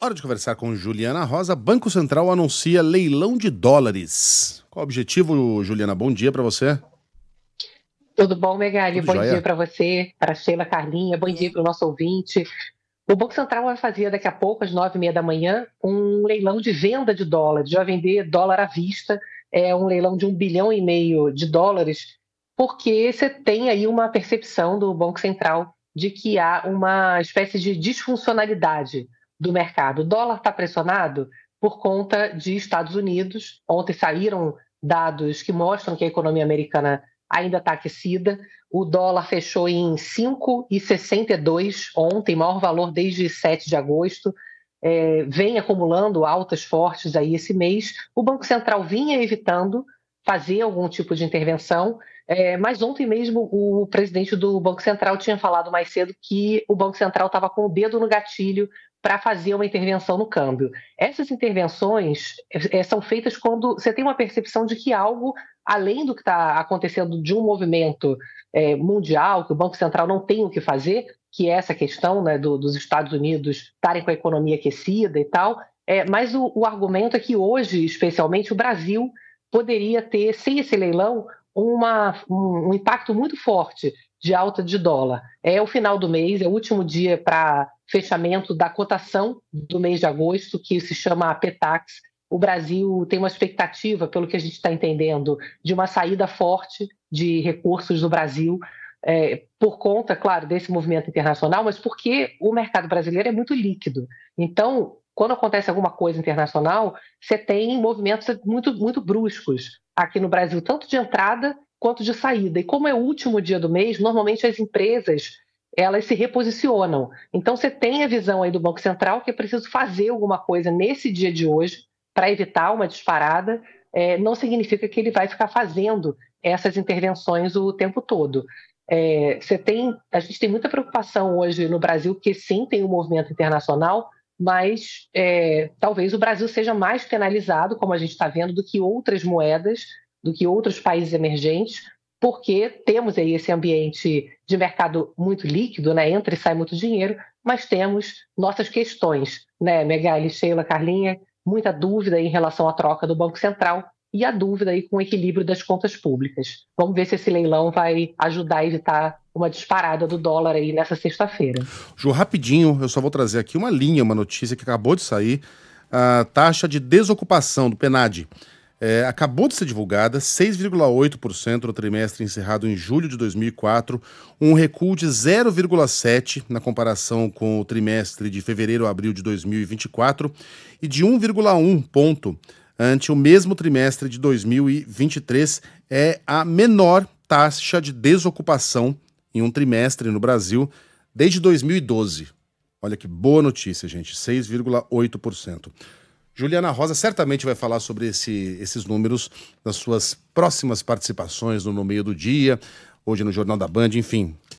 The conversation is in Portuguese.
Hora de conversar com Juliana Rosa. Banco Central anuncia leilão de dólares. Qual o objetivo, Juliana? Bom dia para você. Tudo bom, Megali? bom joia? dia para você, para Sheila Carlinha, bom dia para o nosso ouvinte. O Banco Central vai fazer daqui a pouco, às nove e meia da manhã, um leilão de venda de dólares. Já vender dólar à vista, é um leilão de um bilhão e meio de dólares, porque você tem aí uma percepção do Banco Central de que há uma espécie de disfuncionalidade do mercado. O dólar está pressionado por conta de Estados Unidos. Ontem saíram dados que mostram que a economia americana ainda está aquecida. O dólar fechou em 5,62 ontem, maior valor desde 7 de agosto. É, vem acumulando altas fortes aí esse mês. O Banco Central vinha evitando fazer algum tipo de intervenção. É, mas ontem mesmo o presidente do Banco Central tinha falado mais cedo que o Banco Central estava com o dedo no gatilho para fazer uma intervenção no câmbio. Essas intervenções é, é, são feitas quando você tem uma percepção de que algo, além do que está acontecendo de um movimento é, mundial, que o Banco Central não tem o que fazer, que é essa questão né, do, dos Estados Unidos estarem com a economia aquecida e tal, é, mas o, o argumento é que hoje, especialmente, o Brasil poderia ter, sem esse leilão, uma, um, um impacto muito forte de alta de dólar. É o final do mês, é o último dia para fechamento da cotação do mês de agosto, que se chama PETAX. O Brasil tem uma expectativa, pelo que a gente está entendendo, de uma saída forte de recursos do Brasil, é, por conta, claro, desse movimento internacional, mas porque o mercado brasileiro é muito líquido. Então, quando acontece alguma coisa internacional, você tem movimentos muito, muito bruscos aqui no Brasil, tanto de entrada quanto de saída. E como é o último dia do mês, normalmente as empresas elas se reposicionam. Então você tem a visão aí do Banco Central que é preciso fazer alguma coisa nesse dia de hoje para evitar uma disparada. É, não significa que ele vai ficar fazendo essas intervenções o tempo todo. É, você tem, a gente tem muita preocupação hoje no Brasil, que sim tem um movimento internacional, mas é, talvez o Brasil seja mais penalizado, como a gente está vendo, do que outras moedas, do que outros países emergentes, porque temos aí esse ambiente de mercado muito líquido, né? entra e sai muito dinheiro, mas temos nossas questões, né, Megali, Sheila, Carlinha, muita dúvida em relação à troca do Banco Central, e a dúvida aí com o equilíbrio das contas públicas. Vamos ver se esse leilão vai ajudar a evitar uma disparada do dólar aí nessa sexta-feira. Ju, rapidinho, eu só vou trazer aqui uma linha, uma notícia que acabou de sair. A taxa de desocupação do PNAD é, acabou de ser divulgada, 6,8% no trimestre encerrado em julho de 2004, um recuo de 0,7% na comparação com o trimestre de fevereiro a abril de 2024 e de 1,1 ponto ante o mesmo trimestre de 2023. É a menor taxa de desocupação em um trimestre no Brasil desde 2012. Olha que boa notícia, gente, 6,8%. Juliana Rosa certamente vai falar sobre esse, esses números nas suas próximas participações no No Meio do Dia, hoje no Jornal da Band, enfim.